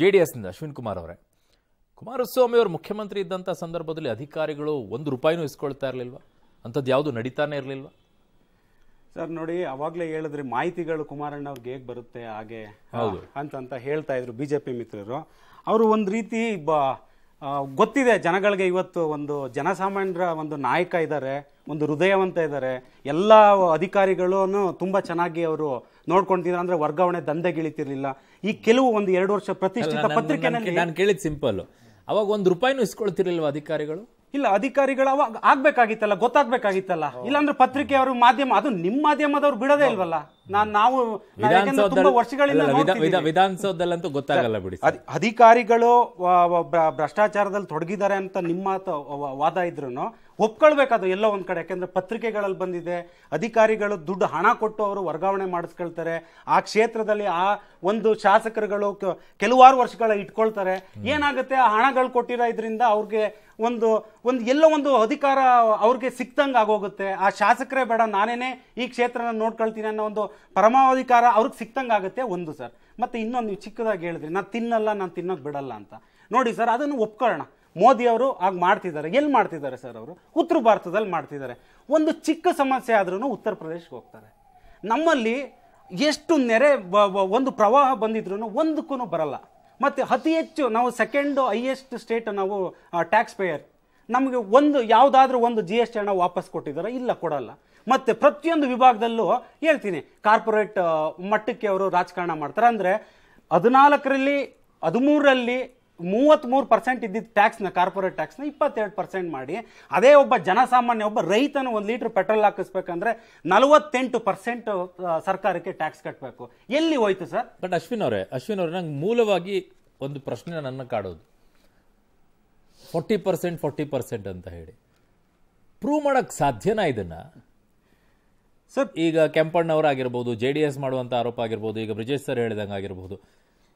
J ಡಿ ಎಸ್ನಿಂದ ಅಶ್ವಿನ್ ಕುಮಾರ್ ಅವರೇ ಕುಮಾರಸ್ವಾಮಿ ಅವರು ಮುಖ್ಯಮಂತ್ರಿ ಇದ್ದಂಥ ಸಂದರ್ಭದಲ್ಲಿ ಅಧಿಕಾರಿಗಳು ಒಂದು ರೂಪಾಯಿನೂ ಇಸ್ಕೊಳ್ತಾ ಇರಲಿಲ್ವ ಅಂಥದ್ದು ಯಾವುದು ನಡೀತಾನೆ ಇರಲಿಲ್ವ ಸರ್ ನೋಡಿ ಅವಾಗಲೇ ಹೇಳಿದ್ರೆ ಮಾಹಿತಿಗಳು ಕುಮಾರಣ್ಣ ಅವ್ರಿಗೆ ಹೇಗೆ ಬರುತ್ತೆ ಹಾಗೆ ಅಂತ ಅಂತ ಹೇಳ್ತಾ ಇದ್ರು ಬಿಜೆಪಿ ಮಿತ್ರರು ಅವರು ಒಂದು ರೀತಿ ಬ ಗೊತ್ತಿದೆ ಜನಗಳಿಗೆ ಇವತ್ತು ಒಂದು ಜನಸಾಮಾನ್ಯರ ಒಂದು ನಾಯಕ ಇದ್ದಾರೆ ಒಂದು ಹೃದಯವಂತ ಇದ್ದಾರೆ ಎಲ್ಲ ಅಧಿಕಾರಿಗಳು ತುಂಬ ಚೆನ್ನಾಗಿ ಅವರು ನೋಡ್ಕೊಂತಿದ್ರು ಅಂದ್ರೆ ವರ್ಗಾವಣೆ ದಂಧೆಗಿಳಿತಿರ್ಲಿಲ್ಲ ಈ ಕೆಲವು ಒಂದು ಎರಡು ವರ್ಷ ಪ್ರತಿಷ್ಠಿತ ಪತ್ರಿಕೆ ನಾನು ಕೇಳಿದ್ ಸಿಂಪಲ್ ಅವಾಗ ಒಂದು ರೂಪಾಯಿನೂ ಇಸ್ಕೊಳ್ತಿರ್ಲಿಲ್ವ ಅಧಿಕಾರಿಗಳು ಇಲ್ಲ ಅಧಿಕಾರಿಗಳ ಅವಾಗ ಆಗ್ಬೇಕಾಗಿತ್ತಲ್ಲ ಗೊತ್ತಾಗ್ಬೇಕಾಗಿತ್ತಲ್ಲ ಇಲ್ಲಾಂದ್ರೆ ಪತ್ರಿಕೆ ಅವರು ಮಾಧ್ಯಮ ಅದು ನಿಮ್ ಮಾಧ್ಯಮದವ್ರು ಬಿಡದೇ ಇಲ್ವಲ್ಲ ನಾನ್ ನಾವು ವರ್ಷಗಳಿಂದ ವಿಧಾನಸೌಧದಲ್ಲಂತೂ ಗೊತ್ತಾಗಲ್ಲ ಬಿಡಿ ಅಧಿಕಾರಿಗಳು ಭ್ರಷ್ಟಾಚಾರದಲ್ಲಿ ತೊಡಗಿದ್ದಾರೆ ಅಂತ ನಿಮ್ಮ ವಾದ ಇದ್ರು ಒಪ್ಕೊಳ್ಬೇಕಾದ್ರು ಎಲ್ಲೋ ಒಂದ್ ಕಡೆ ಯಾಕಂದ್ರೆ ಪತ್ರಿಕೆಗಳಲ್ಲಿ ಬಂದಿದೆ ಅಧಿಕಾರಿಗಳು ದುಡ್ಡು ಹಣ ಕೊಟ್ಟು ಅವರು ವರ್ಗಾವಣೆ ಮಾಡಿಸ್ಕೊಳ್ತಾರೆ ಆ ಕ್ಷೇತ್ರದಲ್ಲಿ ಆ ಒಂದು ಶಾಸಕರುಗಳು ಕೆಲವಾರು ವರ್ಷಗಳ ಇಟ್ಕೊಳ್ತಾರೆ ಏನಾಗುತ್ತೆ ಆ ಹಣಗಳು ಕೊಟ್ಟಿರೋ ಇದರಿಂದ ಅವ್ರಿಗೆ ಒಂದು ಒಂದು ಎಲ್ಲೋ ಒಂದು ಅಧಿಕಾರ ಅವ್ರಿಗೆ ಸಿಕ್ತಂಗೆ ಆಗೋಗುತ್ತೆ ಆ ಶಾಸಕರೇ ಬೇಡ ನಾನೇನೇ ಈ ಕ್ಷೇತ್ರನ ನೋಡ್ಕೊಳ್ತೀನಿ ಅನ್ನೋ ಒಂದು ಪರಮಾಧಿಕಾರ ಅವ್ರಿಗೆ ಸಿಕ್ತಂಗೆ ಆಗುತ್ತೆ ಒಂದು ಸರ್ ಮತ್ತು ಇನ್ನೊಂದು ನೀವು ಚಿಕ್ಕದಾಗಿ ಹೇಳಿದ್ರಿ ನಾನು ತಿನ್ನಲ್ಲ ನಾನು ತಿನ್ನೋದು ಬಿಡಲ್ಲ ಅಂತ ನೋಡಿ ಸರ್ ಅದನ್ನು ಒಪ್ಕೊಳ್ಳೋಣ ಮೋದಿ ಅವರು ಆಗ ಮಾಡ್ತಿದ್ದಾರೆ ಎಲ್ಲಿ ಮಾಡ್ತಿದ್ದಾರೆ ಸರ್ ಅವರು ಉತ್ತರ ಭಾರತದಲ್ಲಿ ಮಾಡ್ತಿದ್ದಾರೆ ಒಂದು ಚಿಕ್ಕ ಸಮಸ್ಯೆ ಆದ್ರೂ ಉತ್ತರ ಪ್ರದೇಶಕ್ಕೆ ಹೋಗ್ತಾರೆ ನಮ್ಮಲ್ಲಿ ಎಷ್ಟು ನೆರೆ ಒಂದು ಪ್ರವಾಹ ಬಂದಿದ್ರು ಒಂದಕ್ಕೂ ಬರಲ್ಲ ಮತ್ತು ಅತಿ ಹೆಚ್ಚು ನಾವು ಸೆಕೆಂಡು ಹೈಯೆಸ್ಟ್ ಸ್ಟೇಟ್ ನಾವು ಟ್ಯಾಕ್ಸ್ ಪೇಯರ್ ನಮಗೆ ಒಂದು ಯಾವುದಾದ್ರೂ ಒಂದು ಜಿ ಎಸ್ ಟಿ ಹಣ ವಾಪಸ್ ಕೊಟ್ಟಿದ್ದಾರೆ ಇಲ್ಲ ಕೊಡಲ್ಲ ಮತ್ತು ಪ್ರತಿಯೊಂದು ವಿಭಾಗದಲ್ಲೂ ಹೇಳ್ತೀನಿ ಕಾರ್ಪೊರೇಟ್ ಮಟ್ಟಕ್ಕೆ ಅವರು ರಾಜಕಾರಣ ಮಾಡ್ತಾರೆ ಅಂದರೆ ಹದಿನಾಲ್ಕರಲ್ಲಿ ಹದಿಮೂರರಲ್ಲಿ ಮೂರು ಪರ್ಸೆಂಟ್ ಇದ್ದಿದ್ದ ಟ್ಯಾಕ್ಸ್ನ ಕಾರ್ಪೊರೇಟ್ ಟ್ಯಾಕ್ಸ್ನ ಇಪ್ಪತ್ತೆರಡು ಪರ್ಸೆಂಟ್ ಮಾಡಿ ಅದೇ ಒಬ್ಬ ಜನಸಾಮಾನ್ಯ ಒಬ್ಬ ರೈತನ ಒಂದು ಲೀಟ್ರ್ ಪೆಟ್ರೋಲ್ ಹಾಕಿಸ್ಬೇಕಂದ್ರೆ ನಲವತ್ತೆಂಟು ಪರ್ಸೆಂಟ್ ಸರ್ಕಾರಕ್ಕೆ ಟ್ಯಾಕ್ಸ್ ಕಟ್ಟಬೇಕು ಎಲ್ಲಿ ಹೋಯ್ತು ಸರ್ ಬಟ್ ಅಶ್ವಿನ್ ಅವರೇ ಅಶ್ವಿನ್ ಅವರೇ ನಂಗೆ ಮೂಲವಾಗಿ ಒಂದು ಪ್ರಶ್ನೆ ನನ್ನ ಕಾಡೋದು ಫೋರ್ಟಿ ಪರ್ಸೆಂಟ್ ಫೋರ್ಟಿ ಪರ್ಸೆಂಟ್ ಅಂತ ಹೇಳಿ ಪ್ರೂವ್ ಮಾಡೋಕ್ಕೆ ಸಾಧ್ಯನಾ ಇದನ್ನು ಸರ್ ಈಗ ಕೆಂಪಣ್ಣವರಾಗಿರ್ಬೋದು ಜೆ ಡಿ ಎಸ್ ಮಾಡುವಂಥ ಆರೋಪ ಆಗಿರ್ಬೋದು ಈಗ ಬ್ರಿಜೇಶ್ ಸರ್ ಹೇಳಿದಂಗೆ ಆಗಿರ್ಬೋದು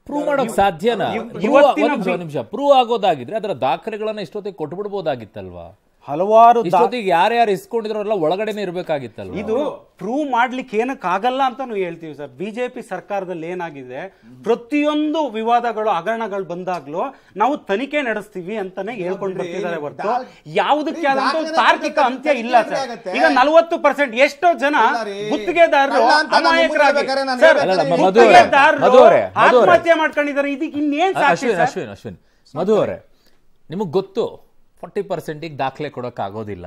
ಪ್ರೂವ್ ಮಾಡೋಕ್ ಸಾಧ್ಯನಾ ನಿಮಿಷ ಪ್ರೂವ್ ಆಗೋದಾಗಿದ್ರೆ ಅದರ ದಾಖಲೆಗಳನ್ನ ಇಷ್ಟೊತ್ತಿಗೆ ಕೊಟ್ಬಿಡ್ಬೋದಾಗಿತ್ತಲ್ವಾ ಹಲವಾರು ಯಾರ್ಯಾರು ಯಾರು ಒಳಗಡೆನೆ ಇರಬೇಕಾಗಿತ್ತಲ್ಲ ಇದು ಪ್ರೂವ್ ಮಾಡ್ಲಿಕ್ಕೆ ಏನಕ್ಕೆ ಆಗಲ್ಲ ಅಂತಾನು ಹೇಳ್ತೀವಿ ಸರ್ ಬಿಜೆಪಿ ಸರ್ಕಾರದಲ್ಲಿ ಏನಾಗಿದೆ ಪ್ರತಿಯೊಂದು ವಿವಾದಗಳು ಹಗರಣಗಳು ಬಂದಾಗ್ಲೂ ನಾವು ತನಿಖೆ ನಡೆಸ್ತೀವಿ ಅಂತಾನೆ ಹೇಳ್ಕೊಂಡು ಬರ್ತಿದ್ದಾರೆ ಹೊರತು ಯಾವುದಕ್ಕೆ ಆದಂತ ತಾರ್ಕಿಕ ಅಂತ್ಯ ಇಲ್ಲ ಸರ್ ಈಗ ನಲವತ್ತು ಪರ್ಸೆಂಟ್ ಎಷ್ಟೋ ಜನ ಗುತ್ತಿಗೆದಾರರು ಆತ್ಮಹತ್ಯೆ ಮಾಡ್ಕೊಂಡಿದ್ದಾರೆ ಇದಕ್ಕೆ ಇನ್ನೇನ್ ಸಾಕ್ಷಿ ಅಶ್ವಿನ್ ಅಶ್ವಿನ್ ಮಧು ಅವರೇ ನಿಮಗ್ ಗೊತ್ತು ಫಾರ್ಟಿ ಪರ್ಸೆಂಟಿಗೆ ದಾಖಲೆ ಕೊಡೋಕ್ಕಾಗೋದಿಲ್ಲ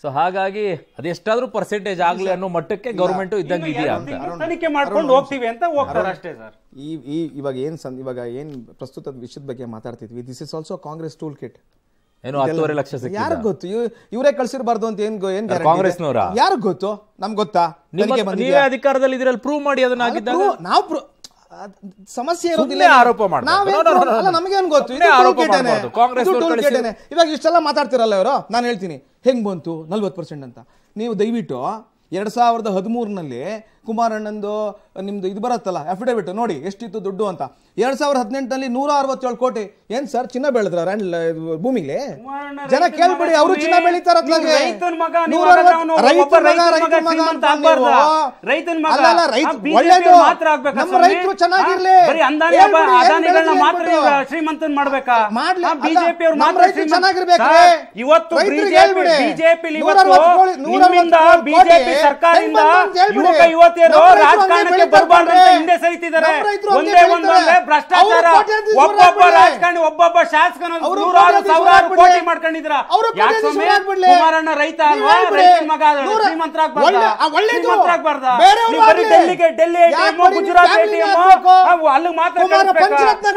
ಸೊ ಹಾಗಾಗಿ ಅದೆಷ್ಟಾದ್ರೂ ಪರ್ಸೆಂಟೇಜ್ ಆಗಲಿ ಅನ್ನೋ ಮಟ್ಟಕ್ಕೆ ಗೌರ್ಮೆಂಟ್ ಇದ್ದಂಗೆ ಇದೆಯಾ ಅಂತ ಮಾಡ್ಕೊಂಡು ಹೋಗ್ತೀವಿ ಅಂತ ಹೋಗ್ತಾರೆ ಅಷ್ಟೇ ಸರ್ ಈ ಈ ಇವಾಗ ಏನು ಸಂದ್ ಇವಾಗ ಏನು ಪ್ರಸ್ತುತ ವಿಷಯದ ಬಗ್ಗೆ ಮಾತಾಡ್ತಿದ್ವಿ this is also Congress toolkit ಏನು ಹತ್ತುವರೆ ಲಕ್ಷ ಯಾರು ಗೊತ್ತು ಇವರೇ ಕಳ್ಸಿರ್ಬಾರ್ದು ಅಂತ ಏನ್ ಏನ್ ಕಾಂಗ್ರೆಸ್ನವರ ಯಾರು ಗೊತ್ತು ನಮ್ಗೆ ಗೊತ್ತಾ ನೀವೇ ಅಧಿಕಾರದಲ್ಲಿ ಇದ್ರಲ್ಲಿ ಪ್ರೂವ್ ಮಾಡಿ ಅದನ್ನ ನಾವು ಸಮಸ್ಯೆ ಇರೋದಿಲ್ಲ ಆರೋಪ ಮಾಡ್ತಾರೆ ಗೊತ್ತು ಕಾಂಗ್ರೆಸ್ ಇವಾಗ ಇಷ್ಟೆಲ್ಲ ಮಾತಾಡ್ತಿರಲ್ಲ ಇವರು ನಾನು ಹೇಳ್ತೀನಿ ಹೆಂಗ್ ಬಂತು ನಲ್ವತ್ತು ಪರ್ಸೆಂಟ್ ಅಂತ ನೀವು ದಯವಿಟ್ಟು ಎರಡ್ ಸಾವಿರದ ಹದಿಮೂರ್ನಲ್ಲಿ ಕುಮಾರಣ್ಣಂದು ನಿಮ್ದು ಇದು ಬರುತ್ತಲ್ಲ ಅಫಿಡೇವಿಟ್ ನೋಡಿ ಎಷ್ಟಿತ್ತು ದುಡ್ಡು ಅಂತ ಎರಡ್ ಸಾವಿರದ ಹದಿನೆಂಟಲ್ಲಿ ನೂರ ಅರವತ್ತೇಳು ಕೋಟಿ ಏನ್ ಸರ್ ಚಿನ್ನ ಬೆಳೆದ್ರ ಭೂಮಿಗೆ ಜನ ಕೇಳ್ಬಿಡಿ ಅವರು ಚಿನ್ನ ಬೆಳೀತಾರ ಶ್ರೀಮಂತನ್ ಮಾಡ್ಬೇಕಾ ಬಿಜೆಪಿ ಇವತ್ತು ಬಿಜೆಪಿ ಸಮಾಜರು ರಾಜಕಾರಣಕ್ಕೆ ಬರಬಾರ್ದು ಅಂತ ಹಿಂದೆ ಸರಿತಿದ್ದಾರೆ ಒಂದೇ ಒಂದೊಂದೇ ಭ್ರಷ್ಟಾಚಾರ ಒಬ್ಬೊಬ್ಬ ರಾಜಕಾರಣಿ ಒಬ್ಬೊಬ್ಬ ಶಾಸಕನ ನೂರಾರು ಸಾವಿರಾರು ಕೋಟಿ ಮಾಡ್ಕೊಂಡಿದ್ರ ಕುಮಾರಣ್ಣ ರೈತ ಅಲ್ವಾ ರೈತ ಮಗ ಶ್ರೀಮಂತರಾಗ್ಬಾರ್ದ ಶ್ರೀಮಂತರಾಗ್ಬಾರ್ದ ಬರೀ ಡೆಲ್ಲಿಗೆ ಡೆಲ್ಲಿ ಎಟಿಎಂ ಗುಜರಾತ್ ಎಟಿಎಂ ಅಲ್ಲಿಗೆ ಮಾತ್ರ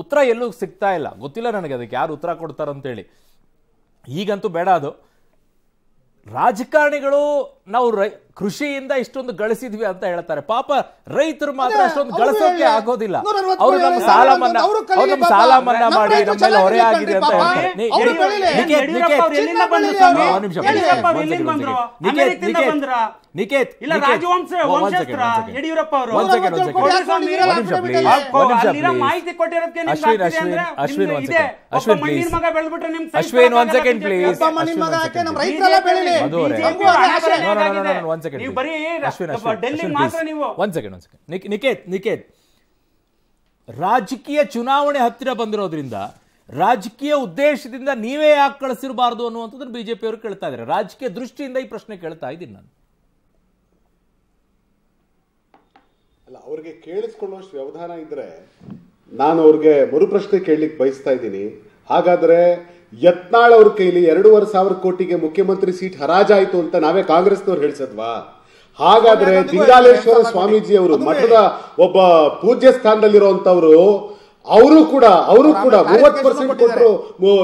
ಉತ್ತರ ಎಲ್ಲೂ ಸಿಗ್ತಾ ಇಲ್ಲ ಗೊತ್ತಿಲ್ಲ ನನಗೆ ಅದಕ್ಕೆ ಯಾರು ಉತ್ತರ ಕೊಡ್ತಾರಂತೇಳಿ ಈಗಂತೂ ಬೇಡ ಅದು ರಾಜಕಾರಣಿಗಳು ನಾವು ರೈ ಕೃಷಿಯಿಂದ ಇಷ್ಟೊಂದು ಗಳಿಸಿದ್ವಿ ಅಂತ ಹೇಳ್ತಾರೆ ಪಾಪ ರೈತರು ಮಾತ್ರ ಅಷ್ಟೊಂದು ಗಳಿಸೋಕೆ ಆಗೋದಿಲ್ಲ ಅವರು ನಮ್ಮ ಸಾಲ ಮನ್ನಾ ಅವ್ರು ನಮ್ಮ ಸಾಲ ಮನ್ನಾ ಮಾಡಿ ನಮ್ಮಲ್ಲಿ ಹೊರೆ ಆಗಿದೆ ಅಂತ ಹೇಳ್ತಾರೆ ನಿಖೇತ್ ಇಲ್ಲ ರಾಜವಂಶ ವಂಶಸ್ತ್ರ ಯಡಿಯೂರಪ್ಪ ಅವರು ಮಾಹಿತಿ ಕೊಟ್ಟಿರೋದಕ್ಕೆ ಅಶ್ವಿನ್ ಅಶ್ವಿನ್ ಅಶ್ವಿನ್ ಒಂದ್ ಸೆಕೆಂಡ್ ಅಶ್ವಿನ್ ಪ್ಲೀಸ್ ಮಗ ಬೆಳ್ಬಿಟ್ರೆ ನಿಮ್ ಅಶ್ವಿನ್ ಒಂದ್ ಸೆಕೆಂಡ್ ಪ್ಲೀಸ್ ಒಂದ್ ಸೆಕೆಂಡ್ ಬರೀ ಅಶ್ವಿನ್ ಡೆಲ್ಲಿ ಮಾತ್ರ ನೀವು ಒಂದ್ ಸೆಕೆಂಡ್ ಒಂದ್ ಸೆಕೆಂಡ್ ನಿಖೇತ್ ನಿಖೇತ್ ರಾಜಕೀಯ ಚುನಾವಣೆ ಹತ್ತಿರ ಬಂದಿರೋದ್ರಿಂದ ರಾಜಕೀಯ ಉದ್ದೇಶದಿಂದ ನೀವೇ ಯಾಕೆ ಕಳಿಸಿರಬಾರ್ದು ಅನ್ನುವಂಥದ್ದನ್ನು ಬಿಜೆಪಿಯವರು ಕೇಳ್ತಾ ಇದ್ದಾರೆ ರಾಜಕೀಯ ದೃಷ್ಟಿಯಿಂದ ಈ ಪ್ರಶ್ನೆ ಕೇಳ್ತಾ ಇದ್ದೀನಿ ನಾನು ಅಲ್ಲ ಅವ್ರಿಗೆ ಕೇಳಿಸ್ಕೊಳ್ಳುವಷ್ಟು ವ್ಯವಧಾನ ಇದ್ರೆ ನಾನು ಅವ್ರಿಗೆ ಮರುಪ್ರಶ್ನೆ ಕೇಳಲಿಕ್ಕೆ ಬಯಸ್ತಾ ಇದ್ದೀನಿ ಹಾಗಾದ್ರೆ ಯತ್ನಾಳ್ ಅವ್ರ ಕೈಲಿ ಎರಡೂವರೆ ಸಾವಿರ ಕೋಟಿಗೆ ಮುಖ್ಯಮಂತ್ರಿ ಸೀಟ್ ಹರಾಜಾಯಿತು ಅಂತ ನಾವೇ ಕಾಂಗ್ರೆಸ್ನವ್ರು ಹೇಳಿಸದ್ವಾ ಹಾಗಾದ್ರೆ ದಿಂಗಾಲೇಶ್ವರ ಸ್ವಾಮೀಜಿ ಅವರು ಮಠದ ಒಬ್ಬ ಪೂಜ್ಯ ಸ್ಥಾನದಲ್ಲಿರುವಂತವ್ರು ಅವರು ಕೂಡ ಅವರು ಕೂಡ ಮೂವತ್ತು ಪರ್ಸೆಂಟ್ ಕೊಟ್ಟರು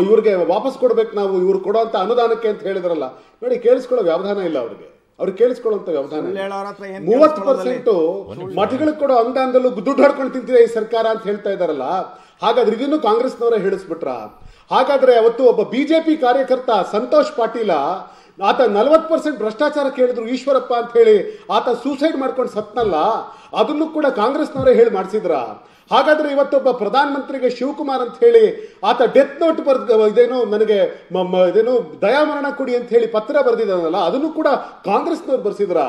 ಇವ್ರಿಗೆ ವಾಪಸ್ ಕೊಡ್ಬೇಕು ನಾವು ಇವ್ರು ಕೊಡೋ ಅಂತ ಅನುದಾನಕ್ಕೆ ಅಂತ ಹೇಳಿದ್ರಲ್ಲ ನೋಡಿ ಕೇಳಿಸ್ಕೊಳ್ಳೋ ವ್ಯವಧಾನ ಇಲ್ಲ ಅವ್ರಿಗೆ ಅವ್ರು ಕೇಳಿಸ್ಕೊಳ್ಳುವಂತ ವ್ಯವಧಾನ ಮೂವತ್ತು ಪರ್ಸೆಂಟ್ ಮಠಗಳು ಕೊಡೋ ಅನುದಾನದಲ್ಲೂ ದುಡ್ಡು ಹಾಡ್ಕೊಂಡು ತಿಂತಿದೆ ಈ ಸರ್ಕಾರ ಅಂತ ಹೇಳ್ತಾ ಇದಾರಲ್ಲ ಹಾಗಾದ್ರೆ ಇದನ್ನು ಕಾಂಗ್ರೆಸ್ನವರೇ ಹೇಳಿಸ್ಬಿಟ್ರ ಹಾಗಾದ್ರೆ ಅವತ್ತು ಒಬ್ಬ ಬಿಜೆಪಿ ಕಾರ್ಯಕರ್ತ ಸಂತೋಷ್ ಪಾಟೀಲ ಆತ ನಲವತ್ ಪರ್ಸೆಂಟ್ ಭ್ರಷ್ಟಾಚಾರ ಕೇಳಿದ್ರು ಈಶ್ವರಪ್ಪ ಅಂತ ಹೇಳಿ ಆತ ಸೂಸೈಡ್ ಮಾಡ್ಕೊಂಡು ಸತ್ನಲ್ಲ ಅದನ್ನು ಕೂಡ ಕಾಂಗ್ರೆಸ್ನವರೇ ಹೇಳಿ ಮಾಡಿಸಿದ್ರ ಹಾಗಾದ್ರೆ ಇವತ್ತೊಬ್ಬ ಪ್ರಧಾನ ಮಂತ್ರಿಗೆ ಶಿವಕುಮಾರ್ ಅಂತ ಹೇಳಿ ಆತ ಡೆತ್ ನೋಟ್ ಬರ್ದ ಇದೇನು ನನಗೆ ಇದೇನು ದಯಾಮರಣ ಕೊಡಿ ಅಂತ ಹೇಳಿ ಪತ್ರ ಬರೆದಿದ್ದಾನಲ್ಲ ಅದನ್ನು ಕೂಡ ಕಾಂಗ್ರೆಸ್ನವ್ರು ಬರ್ಸಿದ್ರ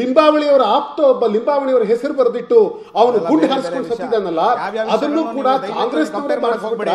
ಲಿಂಬಾವಳಿಯವರ ಆಪ್ತ ಒಬ್ಬ ಲಿಂಬಾವಳಿಯವರ ಹೆಸರು ಬರೆದಿಟ್ಟು ಅವನು ಗುಂಡು ಹಾರಿಸ್ಕೊಂಡು ಸತ್ತಿದ್ದಾನಲ್ಲ ಅದನ್ನು ಕೂಡ ಕಾಂಗ್ರೆಸ್ನವರೇ ಮಾಡಿಸ್ಕೊಂಡ್ಬೇಡ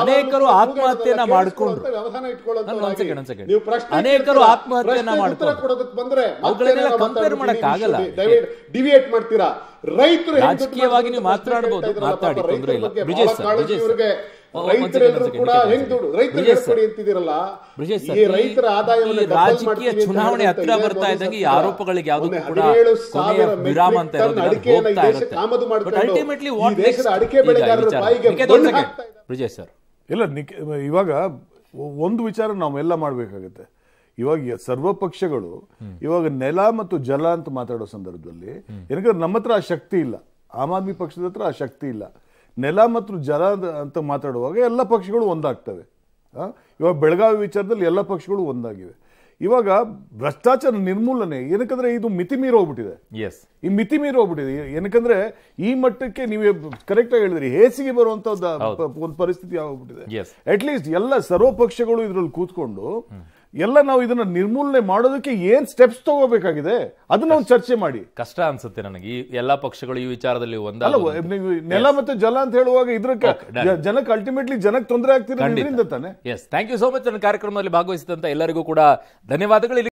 ಅನೇಕರು ಆತ್ಮಹತ್ಯೆಯನ್ನ ಮಾಡ್ಕೊಂಡ್ರು ಅನೇಕರು ಆತ್ಮಹತ್ಯೆಯನ್ನ ಡಿವಿಯೇಟ್ ಮಾಡ್ತೀರಾ ರೈತರು ರಾಜಕೀಯವಾಗಿ ನೀವು ಮಾತನಾಡಬಹುದು ಮಾತಾಡಿ ತೊಂದರೆ ಇಲ್ಲ ರಾಜಕೀಯ ಚುನಾವಣೆ ಹತ್ತಿರ ಬರ್ತಾ ಇದ್ದಂಗೆ ಈ ಆರೋಪಗಳಿಗೆ ಯಾವುದು ಕೂಡ ವಿರಾಮ ಅಂತ ಅಲ್ಟಿಮೇಟ್ಲಿ ಬ್ರಿಜೇಶ್ ಸರ್ ಇಲ್ಲ ಇವಾಗ ಒಂದು ವಿಚಾರ ನಾವೆಲ್ಲ ಮಾಡಬೇಕಾಗುತ್ತೆ ಇವಾಗ ಸರ್ವ ಪಕ್ಷಗಳು ಇವಾಗ ನೆಲ ಮತ್ತು ಜಲ ಅಂತ ಮಾತಾಡೋ ಸಂದರ್ಭದಲ್ಲಿ ಏನಕ್ಕೆ ನಮ್ಮ ಹತ್ರ ಆ ಶಕ್ತಿ ಇಲ್ಲ ಆಮ್ ಆದ್ಮಿ ಪಕ್ಷದ ಹತ್ರ ಆ ಶಕ್ತಿ ಇಲ್ಲ ನೆಲ ಮತ್ತು ಜಲ ಅಂತ ಮಾತಾಡುವಾಗ ಎಲ್ಲ ಪಕ್ಷಗಳು ಒಂದಾಗ್ತವೆ ಇವಾಗ ಬೆಳಗಾವಿ ವಿಚಾರದಲ್ಲಿ ಎಲ್ಲ ಪಕ್ಷಗಳು ಒಂದಾಗಿವೆ ಇವಾಗ ಭ್ರಷ್ಟಾಚಾರ ನಿರ್ಮೂಲನೆ ಏನಕ್ಕಂದ್ರೆ ಇದು ಮಿತಿ ಮೀರಿ ಹೋಗ್ಬಿಟ್ಟಿದೆ ಎಸ್ ಈ ಮಿತಿ ಮೀರಿ ಹೋಗ್ಬಿಟ್ಟಿದೆ ಏನಕ್ಕಂದ್ರೆ ಈ ಮಟ್ಟಕ್ಕೆ ನೀವು ಕರೆಕ್ಟ್ ಆಗಿ ಹೇಳಿದ್ರಿ ಹೇಸಿಗೆ ಬರುವಂತ ಒಂದು ಪರಿಸ್ಥಿತಿ ಆಗ್ಬಿಟ್ಟಿದೆ ಅಟ್ಲೀಸ್ಟ್ ಲೀಸ್ಟ್ ಎಲ್ಲ ಸರ್ವ ಪಕ್ಷಗಳು ಇದ್ರಲ್ಲಿ ಕೂತ್ಕೊಂಡು ಎಲ್ಲ ನಾವು ಇದನ್ನ ನಿರ್ಮೂಲನೆ ಮಾಡೋದಕ್ಕೆ ಏನ್ ಸ್ಟೆಪ್ಸ್ ತಗೋಬೇಕಾಗಿದೆ ಅದನ್ನ ಒಂದು ಚರ್ಚೆ ಮಾಡಿ ಕಷ್ಟ ಅನ್ಸುತ್ತೆ ನನಗೆ ಈ ಎಲ್ಲಾ ಪಕ್ಷಗಳು ಈ ವಿಚಾರದಲ್ಲಿ ಒಂದಲ್ಲ ನೆಲ ಮತ್ತೆ ಜಲ ಅಂತ ಹೇಳುವಾಗ ಇದ್ರ ಜನಕ್ಕೆ ಅಲ್ಟಿಮೇಟ್ಲಿ ಜನಕ್ಕೆ ತೊಂದರೆ ಆಗ್ತಿರೋದ್ರಿಂದ ತಾನೆ yes thank you so much ನನ್ನ ಕಾರ್ಯಕ್ರಮದಲ್ಲಿ ಭಾಗವಹಿಸಿದಂತ ಎಲ್ಲರಿಗೂ ಕೂಡ ಧನ್ಯವಾದಗಳು